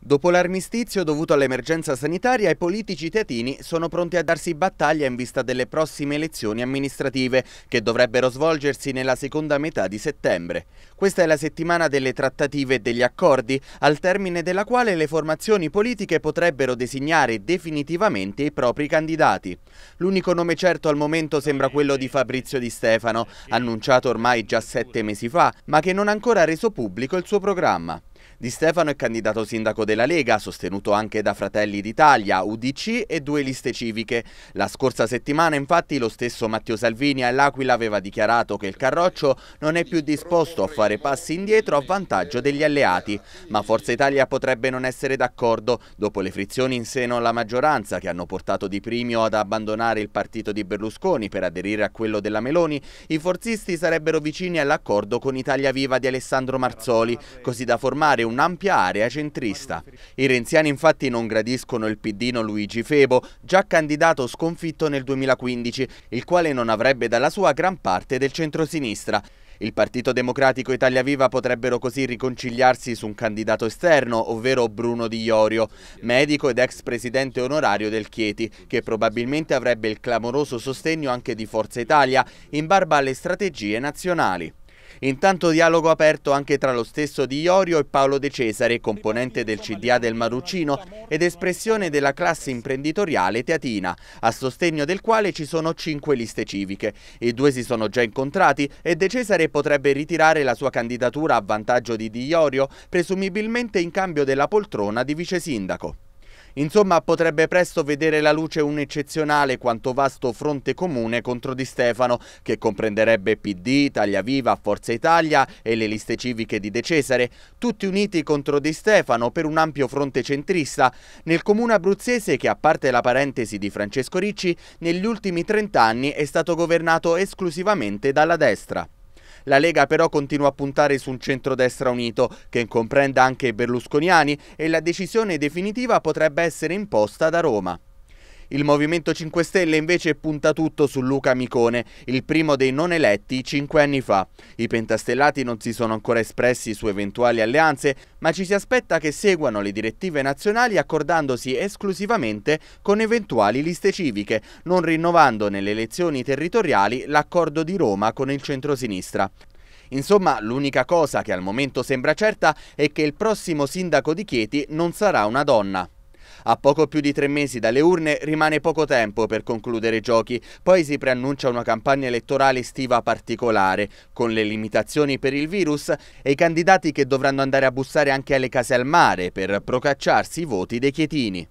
Dopo l'armistizio dovuto all'emergenza sanitaria, i politici teatini sono pronti a darsi battaglia in vista delle prossime elezioni amministrative, che dovrebbero svolgersi nella seconda metà di settembre. Questa è la settimana delle trattative e degli accordi, al termine della quale le formazioni politiche potrebbero designare definitivamente i propri candidati. L'unico nome certo al momento sembra quello di Fabrizio Di Stefano, annunciato ormai già sette mesi fa, ma che non ha ancora reso pubblico il suo programma. Di Stefano è candidato sindaco della Lega, sostenuto anche da Fratelli d'Italia, UDC e due liste civiche. La scorsa settimana infatti lo stesso Matteo Salvini all'Aquila aveva dichiarato che il Carroccio non è più disposto a fare passi indietro a vantaggio degli alleati. Ma Forza Italia potrebbe non essere d'accordo dopo le frizioni in seno alla maggioranza che hanno portato Di Primio ad abbandonare il partito di Berlusconi per aderire a quello della Meloni. I forzisti sarebbero vicini all'accordo con Italia Viva di Alessandro Marzoli, così da formare formare un'ampia area centrista. I renziani infatti non gradiscono il piddino Luigi Febo, già candidato sconfitto nel 2015, il quale non avrebbe dalla sua gran parte del centrosinistra. Il Partito Democratico Italia Viva potrebbero così riconciliarsi su un candidato esterno, ovvero Bruno Di Iorio, medico ed ex presidente onorario del Chieti, che probabilmente avrebbe il clamoroso sostegno anche di Forza Italia in barba alle strategie nazionali. Intanto dialogo aperto anche tra lo stesso Di Iorio e Paolo De Cesare, componente del CDA del Maruccino ed espressione della classe imprenditoriale teatina, a sostegno del quale ci sono cinque liste civiche. I due si sono già incontrati e De Cesare potrebbe ritirare la sua candidatura a vantaggio di Di Iorio, presumibilmente in cambio della poltrona di vice sindaco. Insomma, potrebbe presto vedere la luce un eccezionale quanto vasto fronte comune contro Di Stefano, che comprenderebbe PD, Italia Viva, Forza Italia e le liste civiche di De Cesare, tutti uniti contro Di Stefano per un ampio fronte centrista, nel comune abruzzese che, a parte la parentesi di Francesco Ricci, negli ultimi 30 anni è stato governato esclusivamente dalla destra. La Lega però continua a puntare su un centrodestra unito, che comprenda anche i berlusconiani, e la decisione definitiva potrebbe essere imposta da Roma. Il Movimento 5 Stelle invece punta tutto su Luca Micone, il primo dei non eletti cinque anni fa. I pentastellati non si sono ancora espressi su eventuali alleanze, ma ci si aspetta che seguano le direttive nazionali accordandosi esclusivamente con eventuali liste civiche, non rinnovando nelle elezioni territoriali l'accordo di Roma con il centrosinistra. Insomma, l'unica cosa che al momento sembra certa è che il prossimo sindaco di Chieti non sarà una donna. A poco più di tre mesi dalle urne rimane poco tempo per concludere i giochi, poi si preannuncia una campagna elettorale estiva particolare, con le limitazioni per il virus e i candidati che dovranno andare a bussare anche alle case al mare per procacciarsi i voti dei chietini.